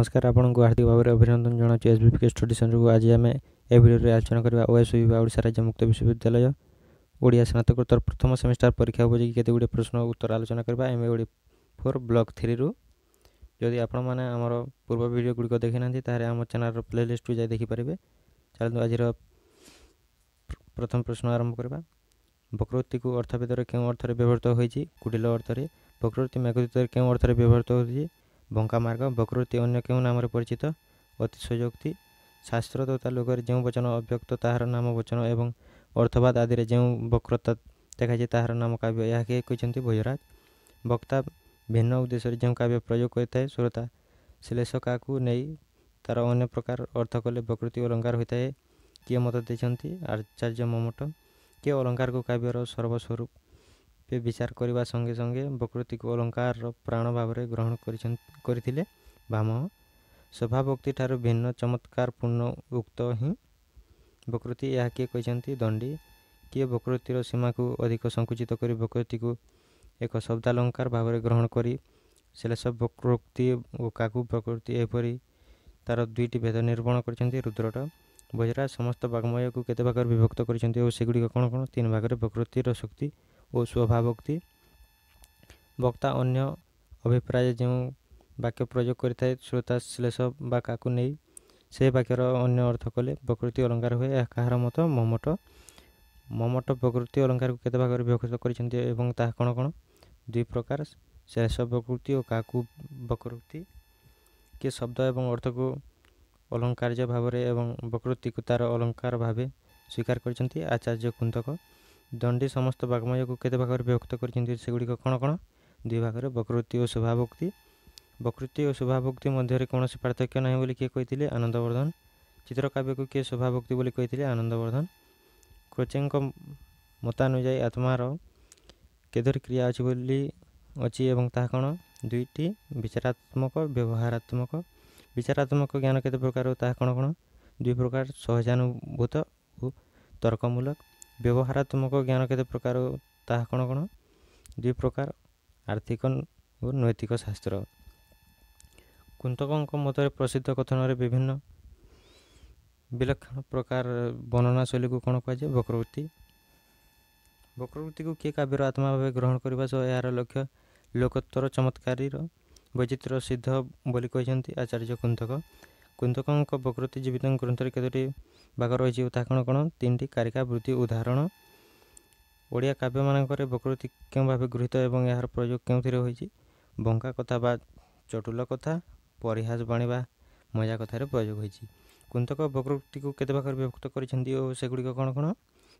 नमस्कार आपको हार्दिक भाव में अभिनंदन जनाऊँ एस बी पी के स्टडी सेन्टर को आज आम ए में आलोचना करवा ओएस ओडा राज्य मुक्त विश्वविद्यालय ओडिया स्नातकोत्तर प्रथम सेमिस्टार परीक्षा उपयोगी के प्रश्न उत्तर आलोचना करवा M A four block three रु जदि आपण मैंने पूर्व भिडियो गुड़िक देखी ना तो आम चेल प्ले लिस्ट जाए देखिपारे चलो आज प्रथम प्रश्न आरंभ करवा को अर्थवेदर के अर्थ में व्यवहित होकुटिल अर्थ में वक्रोक्ति मेघदूत के अर्थ में होती है ବଙ୍କା ମାର୍ଗ ବକୃତି ଅନ୍ୟ କେଉଁ ନାମରେ ପରିଚିତ ଅତିଶଯୋକ୍ତି ଶାସ୍ତ୍ର ତଥା ଲୋକରେ ଯେଉଁ ବଚନ ଅବ୍ୟକ୍ତ ତାହାର ନାମ ବଚନ ଏବଂ ଅର୍ଥବାଦ ଆଦିରେ ଯେଉଁ ବକ୍ରତା ଦେଖାଯାଏ ତାହାର ନାମ କାବ୍ୟ ଏହାକେ କହିଛନ୍ତି ଭୋଜରାଜ ବକ୍ତା ଭିନ୍ନ ଉଦ୍ଦେଶ୍ୟରେ ଯେଉଁ କାବ୍ୟ ପ୍ରୟୋଗ କରିଥାଏ ଶ୍ରୋତା ଶ୍ଲେଷକାକୁ ନେଇ ତାର ଅନ୍ୟ ପ୍ରକାର ଅର୍ଥ କଲେ ବକୃତି ଅଲଙ୍କାର ହୋଇଥାଏ କିଏ ମତ ଦେଇଛନ୍ତି ଆଚାର୍ଯ୍ୟ ମମଟ କିଏ ଅଲଙ୍କାରକୁ କାବ୍ୟର ସର୍ବସ୍ୱରୂପ বিচার କରିବା ସଙ୍ଗେ ସଙ୍ଗେ ବକୃତିକୁ ଅଳଙ୍କାରର ପ୍ରାଣ ଭାବରେ ଗ୍ରହଣ କରିଥିଲେ ଭାମ ସ୍ୱଭାବୋକ୍ତିଠାରୁ ଭିନ୍ନ ଚମତ୍କାରପୂର୍ଣ୍ଣ ଉକ୍ତ ହିଁ ବକୃତି ଏହା କିଏ କହିଛନ୍ତି ଦଣ୍ଡି କିଏ ବକୃତିର ସୀମାକୁ ଅଧିକ ସଙ୍କୁଚିତ କରି ବକୃତିକୁ ଏକ ଶବ୍ଦାଲଙ୍କାର ଭାବରେ ଗ୍ରହଣ କରି ଶ୍ଲେଷ ବକୃତି ଓ କାକୁ ପ୍ରକୃତି ଏପରି ତାର ଦୁଇଟି ଭେଦ ନିର୍ମାଣ କରିଛନ୍ତି ରୁଦ୍ରଟା ବଜରା ସମସ୍ତ ବାଗ୍ମୟକୁ କେତେ ଭାଗରେ ବିଭକ୍ତ କରିଛନ୍ତି ଓ ସେଗୁଡ଼ିକ କ'ଣ କ'ଣ ତିନି ଭାଗରେ ପ୍ରକୃତିର ଶକ୍ତି ଓ ସ୍ୱଭାବୋକ୍ତି ବକ୍ତା ଅନ୍ୟ ଅଭିପ୍ରାୟ ଯେଉଁ ବାକ୍ୟ ପ୍ରୟୋଗ କରିଥାଏ ଶ୍ରୋତା ଶ୍ଲେଷ ବା କାକୁ ନେଇ ସେ ବାକ୍ୟର ଅନ୍ୟ ଅର୍ଥ କଲେ ପ୍ରକୃତି ଅଳଙ୍କାର ହୁଏ ଏହା କାହାର ମତ ମମଟ ମମଟ ପ୍ରକୃତି ଅଳଙ୍କାରକୁ କେତେ ଭାଗରେ ବିଭକ୍ତ କରିଛନ୍ତି ଏବଂ ତାହା କ'ଣ କ'ଣ ଦୁଇ ପ୍ରକାର ଶେଷ ପ୍ରକୃତି ଓ କାକୁ ପ୍ରକୃତି କିଏ ଶବ୍ଦ ଏବଂ ଅର୍ଥକୁ ଅଳଙ୍କାର୍ଯ୍ୟ ଭାବରେ ଏବଂ ପ୍ରକୃତିକୁ ତାର ଅଳଙ୍କାର ଭାବେ ସ୍ୱୀକାର କରିଛନ୍ତି ଆଚାର୍ଯ୍ୟ କୁନ୍ତକ ଦଣ୍ଡୀ ସମସ୍ତ ବାଗ୍ମୟକୁ କେତେ ଭାଗରେ ବିଭକ୍ତ କରିଛନ୍ତି ସେଗୁଡ଼ିକ କ'ଣ କ'ଣ ଦୁଇ ଭାଗରେ ବକୃତି ଓ ଶୁଭାଭୁକ୍ତି ବକୃତି ଓ ଶୁଭାଭୁକ୍ତି ମଧ୍ୟରେ କୌଣସି ପାର୍ଥକ୍ୟ ନାହିଁ ବୋଲି କିଏ କହିଥିଲେ ଆନନ୍ଦବର୍ଦ୍ଧନ ଚିତ୍ରକାବ୍ୟକୁ କିଏ ଶୁଭାଭୁକ୍ତି ବୋଲି କହିଥିଲେ ଆନନ୍ଦବର୍ଦ୍ଧନ କ୍ରୋଚେଙ୍କ ମତାନୁଯାୟୀ ଆତ୍ମାର କେତୋଟି କ୍ରିୟା ଅଛି ବୋଲି ଅଛି ଏବଂ ତାହା କ'ଣ ଦୁଇଟି ବିଚାରାତ୍ମକ ବ୍ୟବହାରାତ୍ମକ ବିଚାରାତ୍ମକ ଜ୍ଞାନ କେତେ ପ୍ରକାର ତାହା କ'ଣ କ'ଣ ଦୁଇ ପ୍ରକାର ସହଜାନୁଭୂତ ଓ ତର୍କମୂଳକ ବ୍ୟବହାରାତ୍ମକ ଜ୍ଞାନ କେତେ ପ୍ରକାର ତାହା କ'ଣ କ'ଣ ଦୁଇ ପ୍ରକାର ଆର୍ଥିକ ଓ ନୈତିକ ଶାସ୍ତ୍ର କୁନ୍ତକଙ୍କ ମତରେ ପ୍ରସିଦ୍ଧ କଥନରେ ବିଭିନ୍ନ ବିଲକ୍ଷଣ ପ୍ରକାର ବର୍ଣ୍ଣନା ଶୈଳୀକୁ କ'ଣ କୁହାଯାଏ ବକ୍ରବୃତ୍ତି ବକ୍ରବୃତ୍ତିକୁ କିଏ କାବ୍ୟର ଆତ୍ମା ଭାବେ ଗ୍ରହଣ କରିବା ସହ ଏହାର ଲକ୍ଷ୍ୟ ଲୋକତ୍ୱର ଚମତ୍କାରୀର ବୈଚିତ୍ର ସିଦ୍ଧ ବୋଲି କହିଛନ୍ତି ଆଚାର୍ଯ୍ୟ କୁନ୍ତକ କୁନ୍ତକଙ୍କ ପ୍ରକୃତି ଜୀବିତଙ୍କ ଗ୍ରନ୍ଥରେ କେତୋଟି ଭାଗ ରହିଛି ତାହା କ'ଣ କ'ଣ ତିନିଟି କାରିକା ବୃତ୍ତି ଉଦାହରଣ ଓଡ଼ିଆ କାବ୍ୟମାନଙ୍କରେ ପ୍ରକୃତି କେଉଁ ଭାବେ ଗୃହୀତ ଏବଂ ଏହାର ପ୍ରୟୋଗ କେଉଁଥିରେ ହୋଇଛି ବଙ୍କା କଥା ବା ଚଟୁଲ କଥା ପରିହାସ ବାଣୀ ବା ମଜା କଥାରେ ପ୍ରୟୋଗ ହୋଇଛି କୁନ୍ତକ ବକ୍ରଟିକୁ କେତେ ଭାଗରେ ବିଭକ୍ତ କରିଛନ୍ତି ଓ ସେଗୁଡ଼ିକ କ'ଣ କ'ଣ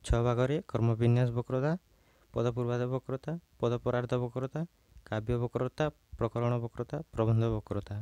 ଛଅ ଭାଗରେ କର୍ମବିନ୍ୟାସ ବକ୍ରତା ପଦପୂର୍ବାଦ ବକ୍ରତା ପଦପରାର୍ଥ ବକ୍ରତା କାବ୍ୟ ବକ୍ରତା ପ୍ରକରଣ ବକ୍ରତା ପ୍ରବନ୍ଧ ବକ୍ରତା